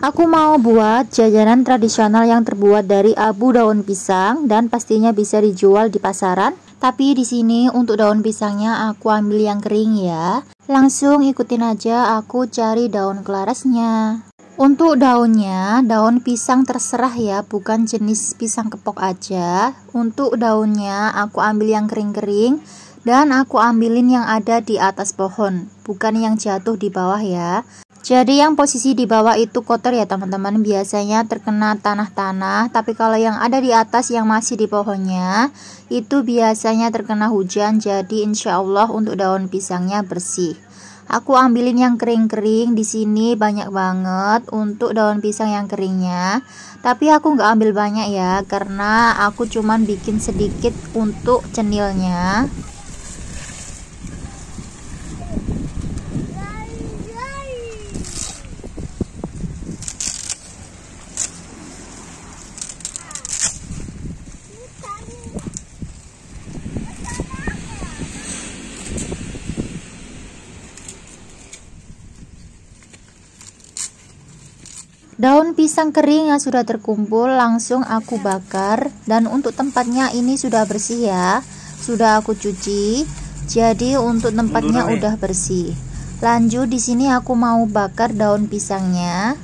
Aku mau buat jajanan tradisional yang terbuat dari abu daun pisang dan pastinya bisa dijual di pasaran. Tapi di sini untuk daun pisangnya aku ambil yang kering ya. Langsung ikutin aja aku cari daun kelarasnya. Untuk daunnya, daun pisang terserah ya, bukan jenis pisang kepok aja. Untuk daunnya aku ambil yang kering-kering dan aku ambilin yang ada di atas pohon, bukan yang jatuh di bawah ya. Jadi yang posisi di bawah itu kotor ya teman-teman Biasanya terkena tanah-tanah Tapi kalau yang ada di atas yang masih di pohonnya Itu biasanya terkena hujan Jadi insya Allah untuk daun pisangnya bersih Aku ambilin yang kering-kering di sini banyak banget untuk daun pisang yang keringnya. Tapi aku nggak ambil banyak ya karena aku cuman bikin sedikit untuk cenilnya. Daun pisang kering yang sudah terkumpul langsung aku bakar dan untuk tempatnya ini sudah bersih ya. Sudah aku cuci. Jadi untuk tempatnya udah bersih. Lanjut di sini aku mau bakar daun pisangnya.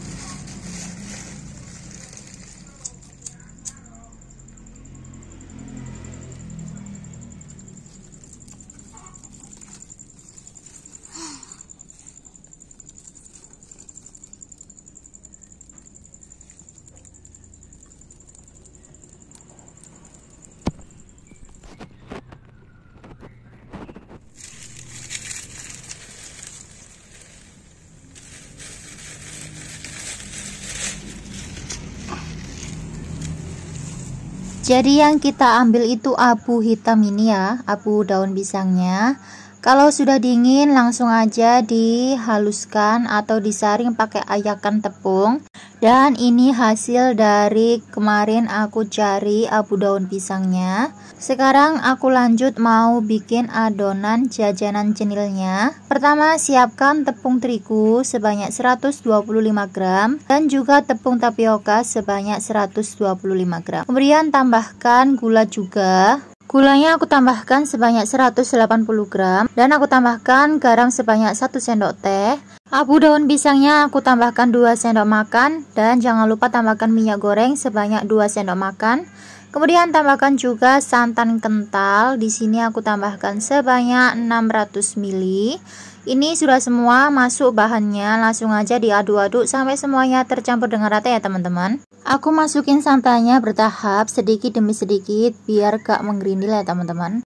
Jadi yang kita ambil itu abu hitam ini ya, abu daun pisangnya. Kalau sudah dingin, langsung aja dihaluskan atau disaring pakai ayakan tepung. Dan ini hasil dari kemarin aku cari abu daun pisangnya. Sekarang aku lanjut mau bikin adonan jajanan cenilnya. Pertama, siapkan tepung terigu sebanyak 125 gram dan juga tepung tapioka sebanyak 125 gram. Kemudian tambahkan gula juga. Gulanya aku tambahkan sebanyak 180 gram dan aku tambahkan garam sebanyak 1 sendok teh. Abu daun pisangnya aku tambahkan 2 sendok makan dan jangan lupa tambahkan minyak goreng sebanyak 2 sendok makan. Kemudian tambahkan juga santan kental. Di sini aku tambahkan sebanyak 600 ml. Ini sudah semua masuk bahannya, langsung aja diaduk-aduk sampai semuanya tercampur dengan rata ya, teman-teman. Aku masukin santannya bertahap sedikit demi sedikit biar gak menggerindil ya teman-teman.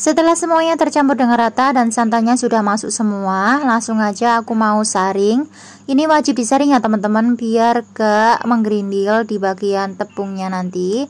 Setelah semuanya tercampur dengan rata dan santannya sudah masuk semua, langsung aja aku mau saring. Ini wajib disaring ya teman-teman biar gak menggerindil di bagian tepungnya nanti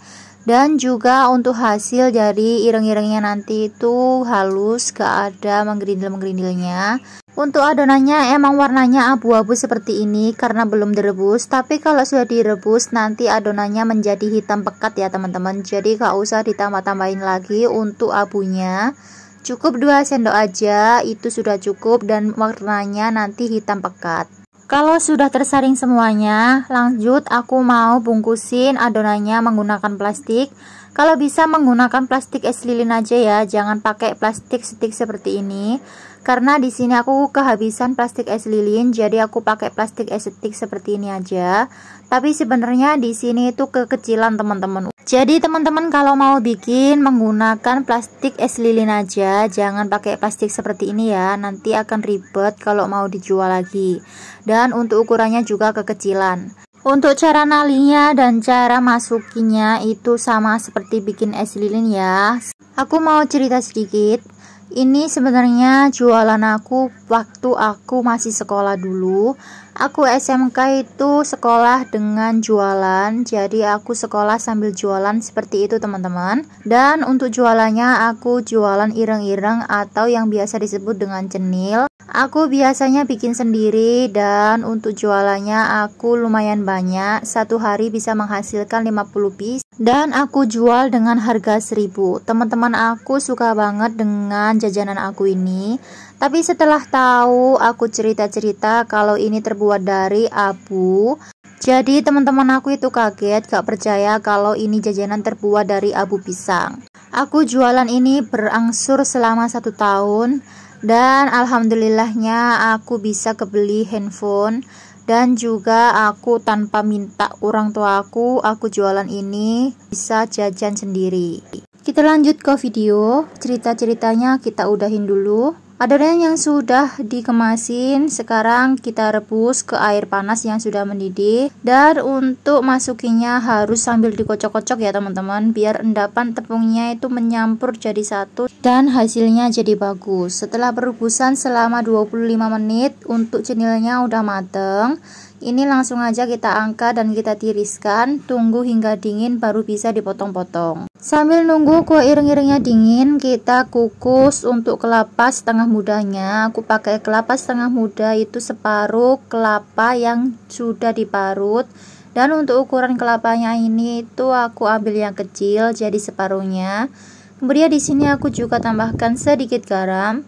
dan juga untuk hasil dari ireng-irengnya nanti itu halus gak ada menggerindil-menggerindilnya untuk adonannya emang warnanya abu-abu seperti ini karena belum direbus tapi kalau sudah direbus nanti adonannya menjadi hitam pekat ya teman-teman jadi gak usah ditambah-tambahin lagi untuk abunya cukup 2 sendok aja itu sudah cukup dan warnanya nanti hitam pekat kalau sudah tersaring semuanya, lanjut aku mau bungkusin adonannya menggunakan plastik. Kalau bisa menggunakan plastik es lilin aja ya, jangan pakai plastik stick seperti ini karena di sini aku kehabisan plastik es lilin jadi aku pakai plastik estetik seperti ini aja tapi sebenarnya di sini itu kekecilan teman-teman jadi teman-teman kalau mau bikin menggunakan plastik es lilin aja jangan pakai plastik seperti ini ya nanti akan ribet kalau mau dijual lagi dan untuk ukurannya juga kekecilan untuk cara nalinya dan cara masukinya itu sama seperti bikin es lilin ya Aku mau cerita sedikit ini sebenarnya jualan aku waktu aku masih sekolah dulu. Aku SMK itu sekolah dengan jualan, jadi aku sekolah sambil jualan seperti itu teman-teman. Dan untuk jualannya aku jualan ireng-ireng atau yang biasa disebut dengan cenil. Aku biasanya bikin sendiri dan untuk jualannya aku lumayan banyak. Satu hari bisa menghasilkan 50 piece dan aku jual dengan harga 1000. Teman-teman aku suka banget dengan jajanan aku ini. Tapi setelah tahu aku cerita-cerita kalau ini terbuat dari abu, jadi teman-teman aku itu kaget gak percaya kalau ini jajanan terbuat dari abu pisang. Aku jualan ini berangsur selama satu tahun dan alhamdulillahnya aku bisa kebeli handphone dan juga aku tanpa minta orang tua aku aku jualan ini bisa jajan sendiri kita lanjut ke video cerita-ceritanya kita udahin dulu Adonan yang sudah dikemasin sekarang kita rebus ke air panas yang sudah mendidih dan untuk masukinya harus sambil dikocok-kocok ya teman-teman biar endapan tepungnya itu menyampur jadi satu dan hasilnya jadi bagus. Setelah perebusan selama 25 menit untuk cenilnya udah mateng ini langsung aja kita angkat dan kita tiriskan, tunggu hingga dingin baru bisa dipotong-potong. Sambil nunggu kue iring-iringnya dingin, kita kukus untuk kelapa setengah mudanya. Aku pakai kelapa setengah muda itu separuh kelapa yang sudah diparut. Dan untuk ukuran kelapanya ini itu aku ambil yang kecil jadi separuhnya. Kemudian di sini aku juga tambahkan sedikit garam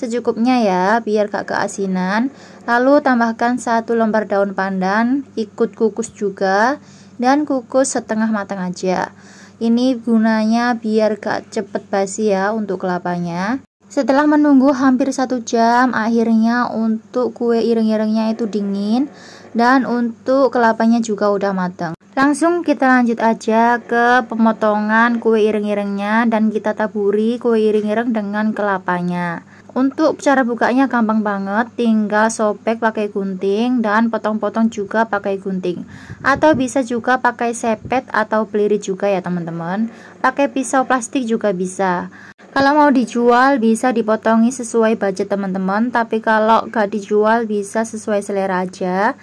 secukupnya ya biar gak keasinan lalu tambahkan satu lembar daun pandan ikut kukus juga dan kukus setengah matang aja ini gunanya biar gak cepet basi ya untuk kelapanya setelah menunggu hampir satu jam, akhirnya untuk kue ireng-irengnya itu dingin dan untuk kelapanya juga udah matang. Langsung kita lanjut aja ke pemotongan kue ireng-irengnya dan kita taburi kue ireng-ireng dengan kelapanya. Untuk cara bukanya gampang banget, tinggal sobek pakai gunting dan potong-potong juga pakai gunting. Atau bisa juga pakai sepet atau peliri juga ya teman-teman. Pakai pisau plastik juga bisa. Kalau mau dijual bisa dipotongi sesuai budget teman-teman, tapi kalau gak dijual bisa sesuai selera aja.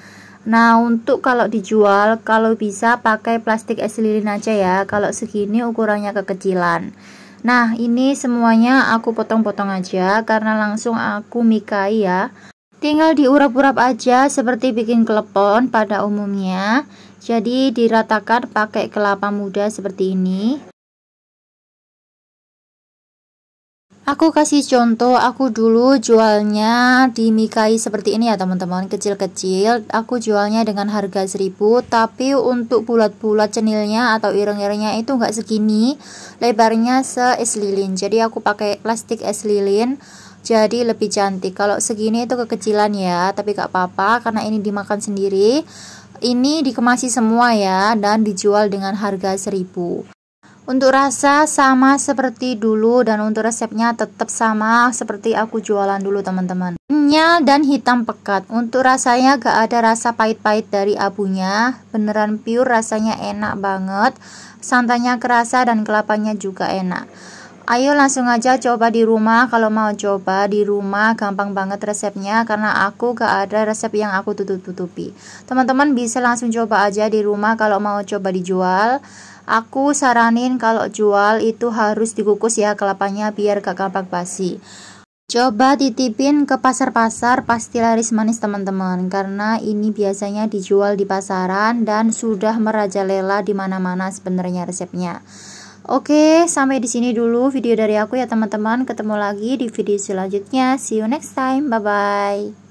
Nah, untuk kalau dijual, kalau bisa pakai plastik es lilin aja ya, kalau segini ukurannya kekecilan. Nah ini semuanya aku potong-potong aja karena langsung aku mikai ya Tinggal diurap-urap aja seperti bikin klepon pada umumnya Jadi diratakan pakai kelapa muda seperti ini Aku kasih contoh, aku dulu jualnya di Mikai seperti ini ya teman-teman, kecil-kecil. Aku jualnya dengan harga 1000, tapi untuk bulat-bulat cenilnya atau ireng-irengnya itu nggak segini, lebarnya se-es lilin. Jadi aku pakai plastik es lilin, jadi lebih cantik. Kalau segini itu kekecilan ya, tapi nggak apa-apa karena ini dimakan sendiri. Ini dikemasi semua ya dan dijual dengan harga 1000. Untuk rasa sama seperti dulu dan untuk resepnya tetap sama seperti aku jualan dulu teman-teman. Kenyal dan hitam pekat. Untuk rasanya gak ada rasa pahit-pahit dari abunya. Beneran pure rasanya enak banget. Santannya kerasa dan kelapanya juga enak. Ayo langsung aja coba di rumah Kalau mau coba di rumah gampang banget resepnya Karena aku gak ada resep yang aku tutup-tutupi Teman-teman bisa langsung coba aja di rumah Kalau mau coba dijual Aku saranin kalau jual itu harus dikukus ya kelapanya biar gak gampang basi Coba ditipin ke pasar-pasar pasti laris manis teman-teman karena ini biasanya dijual di pasaran dan sudah merajalela dimana mana sebenarnya resepnya. Oke, sampai di sini dulu video dari aku ya teman-teman. Ketemu lagi di video selanjutnya. See you next time. Bye bye.